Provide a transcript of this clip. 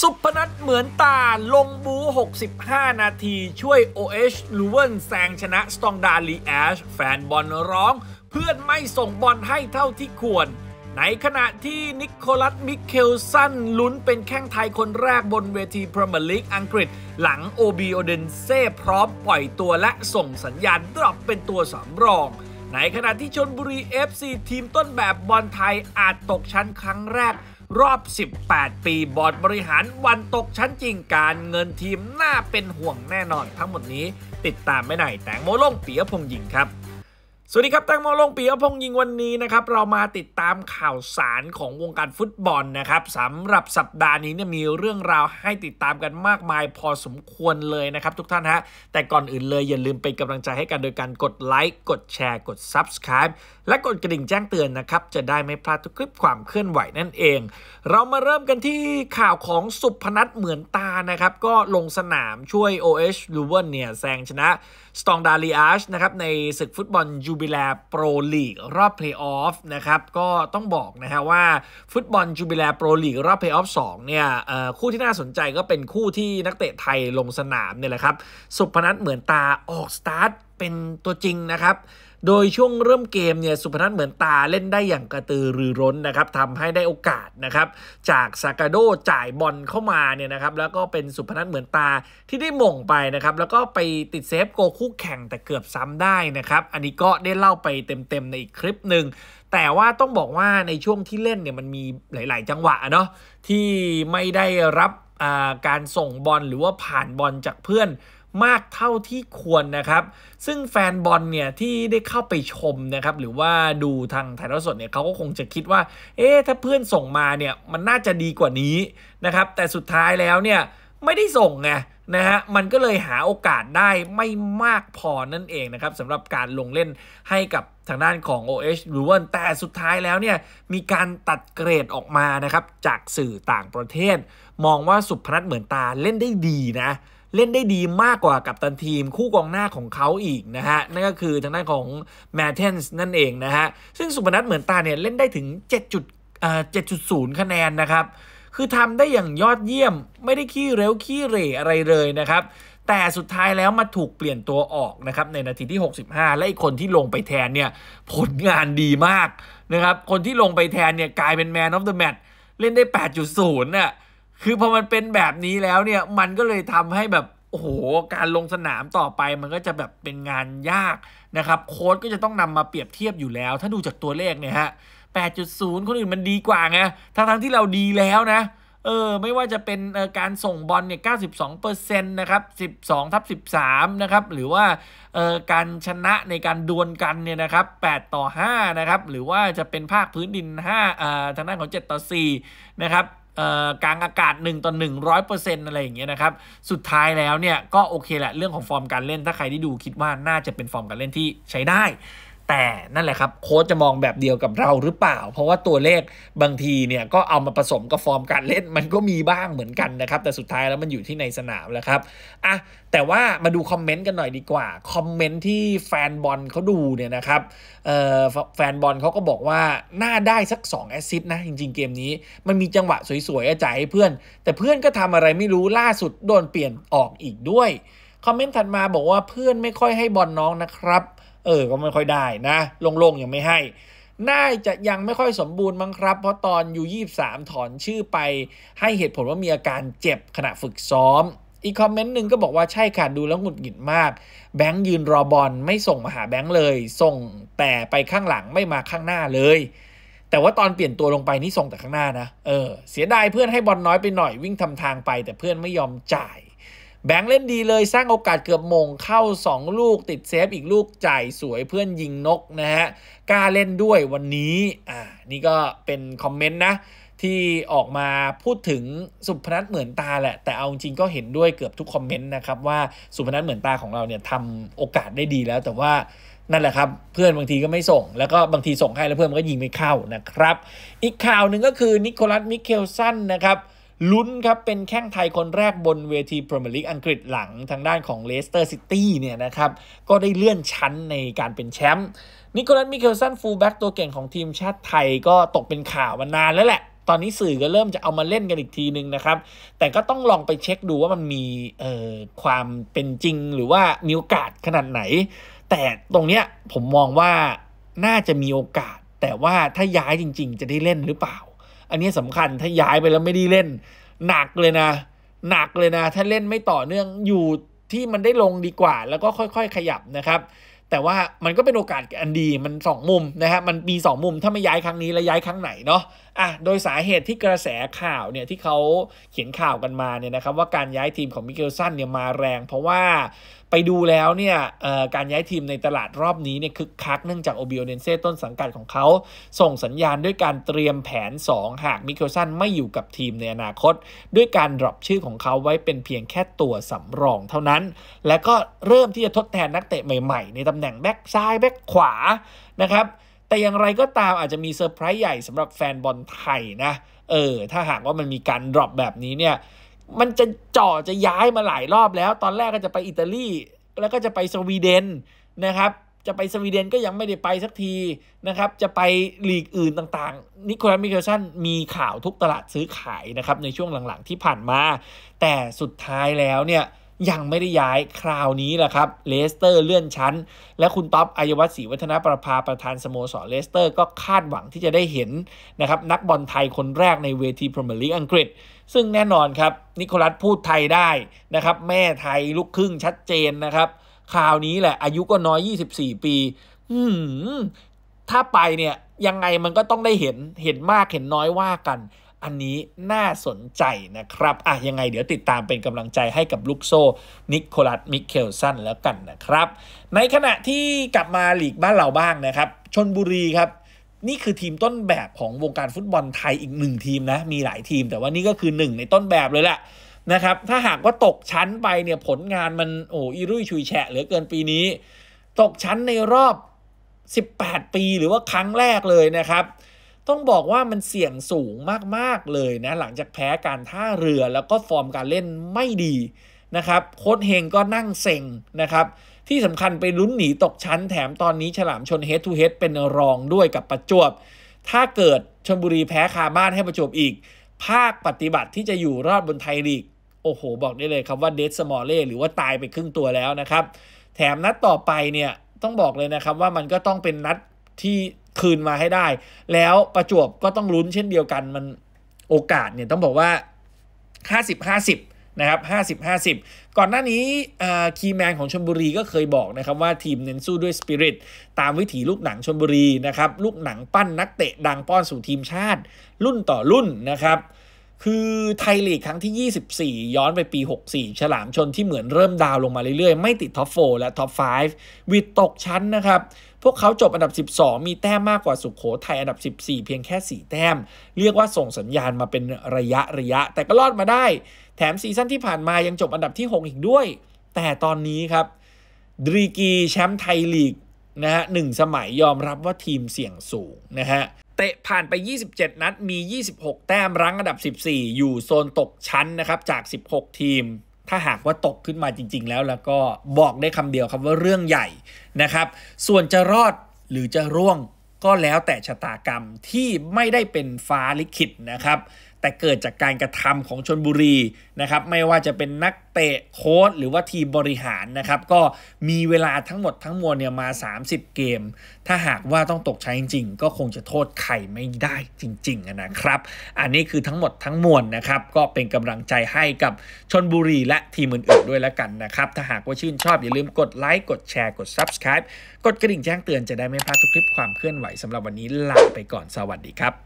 สุพนัทเหมือนตาลงบู 65 นาทีช่วย OH ลูเวนแซงชนะสตองดาลีแอช แฟนบอลร้อง เพื่อนไม่ส่งบอลให้เท่าที่ควร ในขณะที่นิโคลัสมิเคลสันลุ้นเป็นแข้งไทยคนแรกบนเวทีพรีเมียร์ลีกอังกฤษ หลังโอบีโอเดนเซ่พร้อมปล่อยตัวและส่งสัญญาณดรอปเป็นตัวสำรอง ในขณะที่ชนบุรี FC ทีมต้นแบบบอลไทยอาจตกชั้นครั้งแรกรอบ 18 ปีบอร์ดบริหาร วันตกชั้นจริงการเงินทีม น่าเป็นห่วงแน่นอน ทั้งหมดนี้ ติดตามไม่ได้แตงโมล่งปียพงยิงครับสวัสดีครับั้งโมลงปีอพงยิงวันนี้นะครับ เรามาติดตามข่าวสารของวงการฟุตบอลนะครับสำหรับสัปดาห์นี้เนี่ยมีเรื่องราวให้ติดตามกันมากมายพอสมควรเลยนะครับทุกท่านฮะ แต่ก่อนอื่นเลยอย่าลืมเป็นกำลังใจให้กันโดยการกดไลค์กดแชร์กด Subscribe และกดกระดิ่งแจ้งเตือนนะครับ จะได้ไม่พลาดทุกคลิปความเคลื่อนไหวนั่นเอง เรามาเริ่มกันที่ข่าวของสุพนัทเหมือนตานะครับก็ลงสนามช่วย OH ลูเวอร์เนี่ยแซงชนะสตองดาลีอาชนะครับในศึกฟุตบอลยูจูบิลาโปรลีกรอบเพลย์ออฟนะครับก็ต้องบอกนะฮะว่าฟุตบอลจูบิลาโปรลีกรอบเพลย์ออฟสองเนี่ยคู่ที่น่าสนใจก็เป็นคู่ที่นักเตะไทยลงสนามเนี่ยแหละครับสุพนัทเหมือนตาออกสตาร์ท เป็นตัวจริงนะครับโดยช่วงเริ่มเกมเนี่ยสุพนัทเหมือนตาเล่นได้อย่างกระตือรือร้นนะครับทำให้ได้โอกาสนะครับจากซากาโดจ่ายบอลเข้ามาเนี่ยนะครับแล้วก็เป็นสุพนัทเหมือนตาที่ได้หม่งไปนะครับแล้วก็ไปติดเซฟโกคู่แข่งแต่เกือบซ้ำได้นะครับอันนี้ก็ได้เล่าไปเต็ม ๆ ในอีกคลิปหนึ่ง แต่ว่าต้องบอกว่าในช่วงที่เล่นเนี่ยมันมีหลาย ๆ จังหวะเนาะที่ไม่ได้รับการส่งบอลหรือว่าผ่านบอลจากเพื่อนมากเท่าที่ควรนะครับ ซึ่งแฟนบอลเนี่ยที่ได้เข้าไปชมนะครับ หรือว่าดูทางถ่ายทอดสดเนี่ยเขาก็คงจะคิดว่า เอ๊ะถ้าเพื่อนส่งมาเนี่ยมันน่าจะดีกว่านี้นะครับ แต่สุดท้ายแล้วเนี่ยไม่ได้ส่งไงนะฮะมันก็เลยหาโอกาสได้ไม่มากพอนั่นเองนะครับสำหรับการลงเล่นให้กับทางด้านของ OH หรือว่าแต่สุดท้ายแล้วเนี่ยมีการตัดเกรดออกมานะครับ จากสื่อต่างประเทศ มองว่าสุพนัทเหมือนตาเล่นได้ดีนะเล่นได้ดีมากกว่ากับตันทีมคู่กองหน้าของเขาอีกนะฮะ นั่นก็คือทางด้านของแมทเทนส์นั่นเองนะฮะ ซึ่งสุพนัทเหมือนตาเนี่ยเล่นได้ถึง7.7.0คะแนนนะครับ คือทำได้อย่างยอดเยี่ยมไม่ได้ขี้เร็วขี้เร่อะไรเลยนะครับ แต่สุดท้ายแล้วมาถูกเปลี่ยนตัวออกนะครับในนาทีที่ 65 และอีกคนที่ลงไปแทนเนี่ยผลงานดีมากนะครับ คนที่ลงไปแทนเนี่ยกลายเป็นแมนออฟเดอะแมตช์เล่นได้ 8.0น่ะคือพอมันเป็นแบบนี้แล้วเนี่ยมันก็เลยทำให้แบบโอ้โหการลงสนามต่อไปมันก็จะแบบเป็นงานยากนะครับ โค้ดก็จะต้องนำมาเปรียบเทียบอยู่แล้ว ถ้าดูจากตัวเลขเนี่ยฮะ8.0คนอื่นมันดีกว่าไงทั้งทั้งที่เราดีแล้วนะเออไม่ว่าจะเป็นการส่งบอลเนี่ย92%นะครับ12 ทับ13 นะครับ หรือว่าการชนะในการดวลกันเนี่ยนะครับ8ต่อ 5 นะครับ หรือว่าจะเป็นภาคพื้นดิน 5 ทางด้านของ7ต่อ4นะครับกลางอากาศ 1 ต่อ100%อะไรอย่างเงี้ยนะครับ สุดท้ายแล้วเนี่ยก็โอเคแหละเรื่องของฟอร์มการเล่นถ้าใครที่ดูคิดว่าน่าจะเป็นฟอร์มการเล่นที่ใช้ได้แต่นั่นแหละครับโค้ชจะมองแบบเดียวกับเราหรือเปล่า เพราะว่าตัวเลขบางทีเนี่ยก็เอามาผสมกับฟอร์มการเล่นมันก็มีบ้างเหมือนกันนะครับ แต่สุดท้ายแล้วมันอยู่ที่ในสนามแหละครับอ่ะแต่ว่ามาดูคอมเมนต์กันหน่อยดีกว่า คอมเมนต์ที่แฟนบอลเขาดูเนี่ยนะครับแฟนบอลเขาก็บอกว่าน่าได้สัก2แอสซิสต์นะจริง ๆ เกมนี้มันมีจังหวะสวยๆจ่ายให้เพื่อน แต่เพื่อนก็ทำอะไรไม่รู้ล่าสุดโดนเปลี่ยนออกอีกด้วยคอมเมนต์ถัดมาบอกว่าเพื่อนไม่ค่อยให้บอลน้องนะครับเออก็ไม่ค่อยได้นะโล่งๆ ยังไม่ให้ น่าจะยังไม่ค่อยสมบูรณ์มั้งครับ เพราะตอนยูยี่สามถอนชื่อไปให้เหตุผลว่ามีอาการเจ็บขณะฝึกซ้อม อีกคอมเมนต์หนึ่งก็บอกว่าใช่ค่ะ ดูแล้วหงุดหงิดมาก แบงค์ยืนรอบอลไม่ส่งมาหาแบงค์เลย ส่งแต่ไปข้างหลังไม่มาข้างหน้าเลย แต่ว่าตอนเปลี่ยนตัวลงไปนี่ส่งแต่ข้างหน้านะเออเสียดายเพื่อนให้บอลน้อยไปหน่อยวิ่งทำทางไป แต่เพื่อนไม่ยอมจ่ายแบงค์เล่นดีเลยสร้างโอกาสเกือบมงเข้า 2 ลูกติดเซฟอีกลูกจ่ายสวยเพื่อนยิงนกนะฮะกล้าเล่นด้วยวันนี้อ่านี่ก็เป็นคอมเมนต์นะที่ออกมาพูดถึงสุพนัทเหมือนตาแหละแต่เอาจริงก็เห็นด้วยเกือบทุกคอมเมนต์นะครับว่าสุพนัทเหมือนตาของเราเนี่ยทำโอกาสได้ดีแล้วแต่ว่านั่นแหละครับ เพื่อนบางทีก็ไม่ส่งแล้วก็บางทีส่งให้แล้วเพื่อนมันก็ยิงไม่เข้านะครับ อีกข่าวหนึ่งก็คือนิโคลัสมิเคลสันนะครับลุ้นครับเป็นแข้งไทยคนแรกบนเวทีพรีเมียร์ลีกอังกฤษหลังทางด้านของเลสเตอร์ซิตี้เนี่ยนะครับก็ได้เลื่อนชั้นในการเป็นแชมป์นิโคลัสมิเคลสันฟูลแบ็กตัวเก่งของทีมชาติไทยก็ตกเป็นข่าวมานานแล้วแหละตอนนี้สื่อก็เริ่มจะเอามาเล่นกันอีกทีนึงนะครับ แต่ก็ต้องลองไปเช็คดูว่ามันมีความเป็นจริงหรือว่ามีโอกาสขนาดไหน แต่ตรงเนี้ยผมมองว่าน่าจะมีโอกาส แต่ว่าถ้าย้ายจริง ๆ จะได้เล่นหรือเปล่าอันนี้สำคัญถ้าย้ายไปแล้วไม่ได้เล่น หนักเลยนะ หนักเลยนะ ถ้าเล่นไม่ต่อเนื่องอยู่ที่มันได้ลงดีกว่าแล้วก็ค่อยๆ ขยับนะครับ แต่ว่ามันก็เป็นโอกาสอันดีมัน 2 มุมนะครับมันมี2 มุมถ้าไม่ย้ายครั้งนี้แล้วย้ายครั้งไหนเนาะอ่ะโดยสาเหตุที่กระแสข่าวเนี่ยที่เขาเขียนข่าวกันมาเนี่ยนะครับว่าการย้ายทีมของมิเกลสันเนี่ยมาแรง เพราะว่าไปดูแล้วเนี่ยการย้ายทีมในตลาดรอบนี้เนี่ยคึกคักเนื่องจากโอบิโอเดนเซ่ต้นสังกัดของเขาส่งสัญญาณด้วยการเตรียมแผน 2 หากมิเกลสันไม่อยู่กับทีมในอนาคต ด้วยการดรอปชื่อของเขาไว้เป็นเพียงแค่ตัวสำรองเท่านั้นและก็เริ่มที่จะทดแทนนักเตะใหม่ ๆ ในตำแหน่งแบ็กซ้ายแบ็กขวานะครับแต่อย่างไรก็ตามอาจจะมีเซอร์ไพรส์ใหญ่สำหรับแฟนบอลไทยนะเออถ้าหากว่ามันมีการดรอปแบบนี้เนี่ยมันจะจ่อจะย้ายมาหลายรอบแล้ว ตอนแรกก็จะไปอิตาลีแล้วก็จะไปสวีเดนนะครับจะไปสวีเดนก็ยังไม่ได้ไปสักทีนะครับจะไปลีกอื่นต่างๆนิโคลัสมิเคลสันมีข่าวทุกตลาดซื้อขายนะครับในช่วงหลังๆที่ผ่านมา แต่สุดท้ายแล้วเนี่ยยังไม่ได้ย้ายคราวนี้แหละครับเลสเตอร์เลื่อนชั้น และคุณท็อปอายวัตศรีวัฒนประภาประธานสโมสรเลสเตอร์ ก็คาดหวังที่จะได้เห็นนะครับนักบอลไทยคนแรกในเวทีพรีเมียร์ลีกอังกฤษ ซึ่งแน่นอนครับ นิโคลัสพูดไทยได้นะครับ แม่ไทย ลูกครึ่งชัดเจนนะครับ คราวนี้แหละอายุก็น้อย 24 ปี อืมถ้าไปเนี่ยยังไงมันก็ต้องได้เห็นเห็นมากเห็นน้อยว่ากันอันนี้น่าสนใจนะครับอ่ะยังไงเดี๋ยวติดตามเป็นกำลังใจให้กับลูกโซ่นิโคลัสมิเคลสันแล้วกันนะครับ ในขณะที่กลับมาหลีกบ้านเราบ้างนะครับ ชนบุรีครับ นี่คือทีมต้นแบบของวงการฟุตบอลไทยอีกหนึ่งทีมนะ มีหลายทีมแต่ว่านี่ก็คือหนึ่งในต้นแบบเลยแหละนะครับ ถ้าหากว่าตกชั้นไปเนี่ยผลงานมันโอ้อีรุ่ยชุยแฉะเหลือเกินปีนี้ ตกชั้นในรอบ 18 ปี หรือว่าครั้งแรกเลยนะครับต้องบอกว่ามันเสี่ยงสูงมาก ๆ เลยนะหลังจากแพ้การท่าเรือแล้วก็ฟอร์มการเล่นไม่ดีนะครับ โค้ดเฮงก็นั่งเซ็งนะครับที่สำคัญไปลุ้นหนีตกชั้นแถมตอนนี้ฉลามชนเฮดทูเฮดเป็นรองด้วยกับประจวบ ถ้าเกิดชลบุรีแพ้คาบ้านให้ประจวบอีกภาคปฏิบัติที่จะอยู่รอดบนไทยลีก โอ้โห บอกได้เลยครับว่าเดสมอลเล่หรือว่าตายไปครึ่งตัวแล้วนะครับแถมนัดต่อไปเนี่ยต้องบอกเลยนะครับว่ามันก็ต้องเป็นนัดที่คืนมาให้ได้ แล้วประจวบก็ต้องลุ้นเช่นเดียวกันมันโอกาสเนี่ยต้องบอกว่า 50 50 นะครับ 50 50 ก่อนหน้านี้คีแมนของชนบุรีก็เคยบอกนะครับว่าทีมเน้นสู้ด้วยสปิริตตามวิถีลูกหนังชนบุรีนะครับ ลูกหนังปั้นนักเตะดังป้อนสู่ทีมชาติ รุ่นต่อรุ่นนะครับ คือไทยลีกครั้งที่ 24 ย้อนไปปี 64 ฉลามชนที่เหมือนเริ่มดาวลงมาเรื่อยๆ ไม่ติดท็อป4และท็อป5วิดตกชั้นนะครับพวกเขาจบอันดับ 12 มีแต้มมากกว่าสุขโขทัยอันดับ 14 เพียงแค่ 4 แต้ม เรียกว่าส่งสัญญาณมาเป็นระยะระยะแต่ก็รอดมาได้ แถมซีซั่นที่ผ่านมายังจบอันดับที่ 6 อีกด้วย แต่ตอนนี้ครับ ดรีกีแชมป์ไทยลีกนะฮะหนึ่งสมัยยอมรับว่าทีมเสี่ยงสูงนะฮะเตะผ่านไป 27 นัด มี 26 แต้มรั้งอันดับ 14 อยู่โซนตกชั้นนะครับจาก 16 ทีมถ้าหากว่าตกขึ้นมาจริงๆแล้วแล้วก็บอกได้คำเดียวครับว่าเรื่องใหญ่นะครับ ส่วนจะรอดหรือจะร่วงก็แล้วแต่ชะตากรรมที่ไม่ได้เป็นฟ้าลิขิตนะครับแต่เกิดจากการกระทำของชนบุรีนะครับไม่ว่าจะเป็นนักเตะโค้ชหรือว่าทีมบริหารนะครับก็มีเวลาทั้งหมดทั้งมวลเนี่ยมา 30 เกม ถ้าหากว่าต้องตกชั้นจริงๆ ก็คงจะโทษใครไม่ได้จริงๆนะครับอันนี้คือทั้งหมดทั้งมวลนะครับก็เป็นกำลังใจให้กับชนบุรีและทีมอื่นๆด้วยแล้วกันนะครับถ้าหากว่าชื่นชอบอย่าลืมกดไลค์กดแชร์กด subscribe กดกระดิ่งแจ้งเตือนจะได้ไม่พลาดทุกคลิปความเคลื่อนไหวสำหรับวันนี้ลาไปก่อนสวัสดีครับ